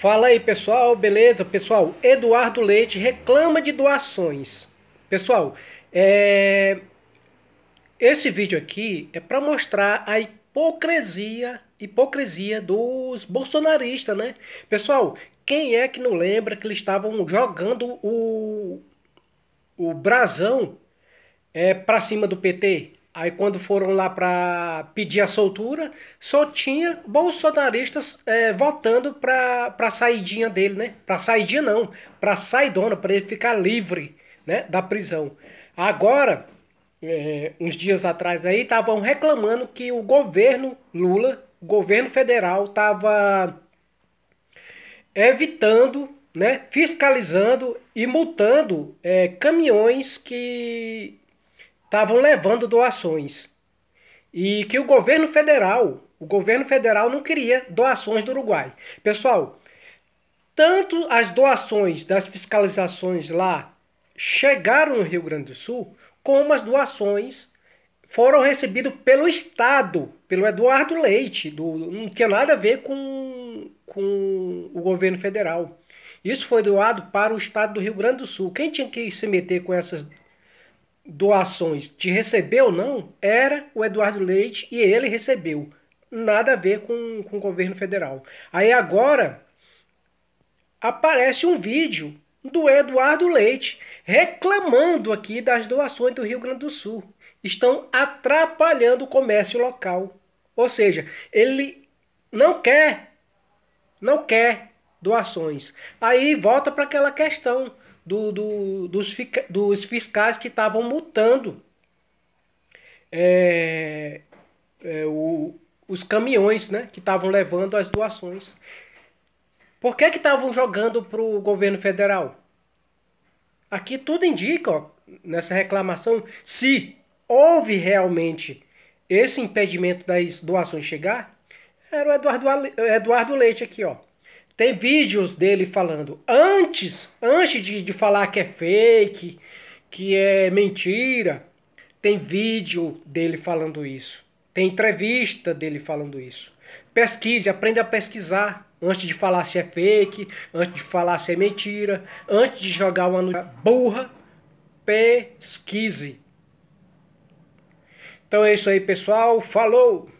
Fala aí, pessoal, beleza? Pessoal, Eduardo Leite reclama de doações. Pessoal, é... esse vídeo aqui é para mostrar a hipocrisia, hipocrisia dos bolsonaristas, né? Pessoal, quem é que não lembra que eles estavam jogando o, o brasão é, para cima do PT? Aí quando foram lá para pedir a soltura, só tinha bolsonaristas é, votando para saidinha dele, né? Para saidinha não, para saidona, para ele ficar livre né, da prisão. Agora, é, uns dias atrás aí, estavam reclamando que o governo Lula, o governo federal, estava evitando, né, fiscalizando e multando é, caminhões que estavam levando doações e que o governo federal, o governo federal não queria doações do Uruguai. Pessoal, tanto as doações das fiscalizações lá chegaram no Rio Grande do Sul, como as doações foram recebidas pelo Estado, pelo Eduardo Leite, do, não tinha nada a ver com, com o governo federal. Isso foi doado para o Estado do Rio Grande do Sul. Quem tinha que se meter com essas doações de receber ou não era o Eduardo Leite e ele recebeu. Nada a ver com, com o governo federal. Aí agora aparece um vídeo do Eduardo Leite reclamando aqui das doações do Rio Grande do Sul. Estão atrapalhando o comércio local. Ou seja, ele não quer, não quer doações. Aí volta para aquela questão do, do, dos, dos fiscais que estavam multando é, é, o, os caminhões né, que estavam levando as doações. Por que estavam jogando para o governo federal? Aqui tudo indica, ó, nessa reclamação, se houve realmente esse impedimento das doações chegar, era o Eduardo, Eduardo Leite aqui, ó. Tem vídeos dele falando antes, antes de, de falar que é fake, que é mentira. Tem vídeo dele falando isso. Tem entrevista dele falando isso. Pesquise, aprenda a pesquisar antes de falar se é fake, antes de falar se é mentira, antes de jogar uma notícia burra, pesquise. Então é isso aí, pessoal. Falou!